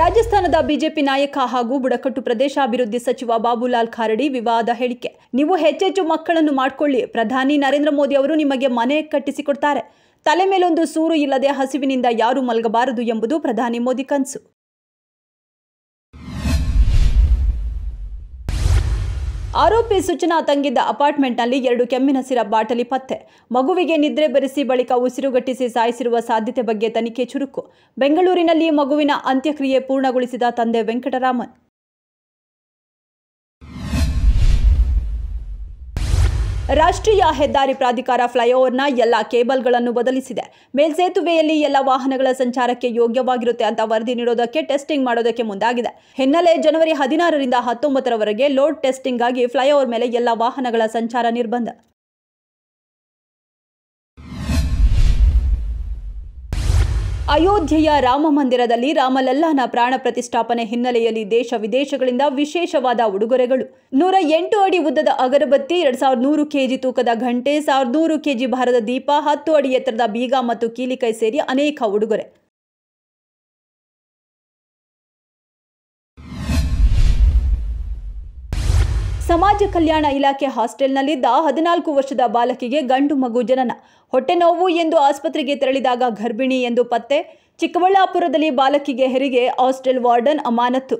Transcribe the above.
ರಾಜಸ್ಥಾನದ ಬಿಜೆಪಿ ನಾಯಕ ಹಾಗೂ ಬುಡಕಟ್ಟು ಪ್ರದೇಶಾಭಿವೃದ್ಧಿ ಸಚಿವ ಬಾಬುಲಾಲ್ ಖಾರಡಿ ವಿವಾದ ಹೇಳಿಕೆ ನೀವು ಹೆಚ್ಚೆಚ್ಚು ಮಕ್ಕಳನ್ನು ಮಾಡಿಕೊಳ್ಳಿ ಪ್ರಧಾನಿ ನರೇಂದ್ರ ಮೋದಿ ಅವರು ನಿಮಗೆ ಮನೆ ಕಟ್ಟಿಸಿಕೊಡ್ತಾರೆ ತಲೆ ಮೇಲೊಂದು ಸೂರು ಇಲ್ಲದೆ ಹಸಿವಿನಿಂದ ಯಾರೂ ಮಲಗಬಾರದು ಎಂಬುದು ಪ್ರಧಾನಿ ಮೋದಿ ಕನಸು ಆರೋಪಿ ಸೂಚನಾ ತಂಗಿದ್ದ ಅಪಾರ್ಟ್ಮೆಂಟ್ನಲ್ಲಿ ಎರಡು ಕೆಮ್ಮಿನ ಸಿರಪ್ ಬಾಟಲಿ ಪತ್ತೆ ಮಗುವಿಗೆ ನಿದ್ರೆ ಬೆರೆಸಿ ಬಳಿಕ ಉಸಿರುಗಟ್ಟಿಸಿ ಸಾಯಿಸಿರುವ ಸಾಧ್ಯತೆ ಬಗ್ಗೆ ತನಿಖೆ ಚುರುಕು ಬೆಂಗಳೂರಿನಲ್ಲಿ ಮಗುವಿನ ಅಂತ್ಯಕ್ರಿಯೆ ಪೂರ್ಣಗೊಳಿಸಿದ ತಂದೆ ವೆಂಕಟರಾಮನ್ ರಾಷ್ಟ್ರೀಯ ಹೆದ್ದಾರಿ ಪ್ರಾಧಿಕಾರ ಫ್ಲೈಓವರ್ನ ಎಲ್ಲ ಕೇಬಲ್ಗಳನ್ನು ಬದಲಿಸಿದೆ ಮೇಲ್ಸೇತುವೆಯಲ್ಲಿ ಎಲ್ಲ ವಾಹನಗಳ ಸಂಚಾರಕ್ಕೆ ಯೋಗ್ಯವಾಗಿರುತ್ತೆ ಅಂತ ವರದಿ ನೀಡೋದಕ್ಕೆ ಟೆಸ್ಟಿಂಗ್ ಮಾಡೋದಕ್ಕೆ ಮುಂದಾಗಿದೆ ಹಿನ್ನೆಲೆ ಜನವರಿ ಹದಿನಾರರಿಂದ ಹತ್ತೊಂಬತ್ತರವರೆಗೆ ಲೋಡ್ ಟೆಸ್ಟಿಂಗ್ಗಾಗಿ ಫ್ಲೈಓವರ್ ಮೇಲೆ ಎಲ್ಲ ವಾಹನಗಳ ಸಂಚಾರ ನಿರ್ಬಂಧ ಅಯೋಧ್ಯೆಯ ರಾಮ ಮಂದಿರದಲ್ಲಿ ರಾಮಲಲ್ಲಾನ ಪ್ರಾಣ ಪ್ರತಿಷ್ಠಾಪನೆ ಹಿನ್ನೆಲೆಯಲ್ಲಿ ದೇಶ ವಿದೇಶಗಳಿಂದ ವಿಶೇಷವಾದ ಉಡುಗೊರೆಗಳು ನೂರ ಎಂಟು ಅಡಿ ಉದ್ದದ ಅಗರಬತ್ತಿ ಎರಡ್ ಸಾವಿರದ ನೂರು ಕೆಜಿ ತೂಕದ ಘಂಟೆ ಸಾವಿರದ ನೂರು ಕೆಜಿ ಭಾರದ ದೀಪ ಹತ್ತು ಅಡಿ ಎತ್ತರದ ಬೀಗ ಮತ್ತು ಕೀಲಿಕೈ ಸೇರಿ ಅನೇಕ ಉಡುಗೊರೆ ಸಮಾಜ ಕಲ್ಯಾಣ ಇಲಾಖೆ ಹಾಸ್ಟೆಲ್ನಲ್ಲಿದ್ದ ಹದಿನಾಲ್ಕು ವರ್ಷದ ಬಾಲಕಿಗೆ ಗಂಡು ಮಗು ಜನನ ಹೊಟ್ಟೆನೋವು ಎಂದು ಆಸ್ಪತ್ರೆಗೆ ತೆರಳಿದಾಗ ಗರ್ಭಿಣಿ ಎಂದು ಪತ್ತೆ ಚಿಕ್ಕಬಳ್ಳಾಪುರದಲ್ಲಿ ಬಾಲಕಿಗೆ ಹೆರಿಗೆ ಹಾಸ್ಟೆಲ್ ವಾರ್ಡನ್ ಅಮಾನತ್ತು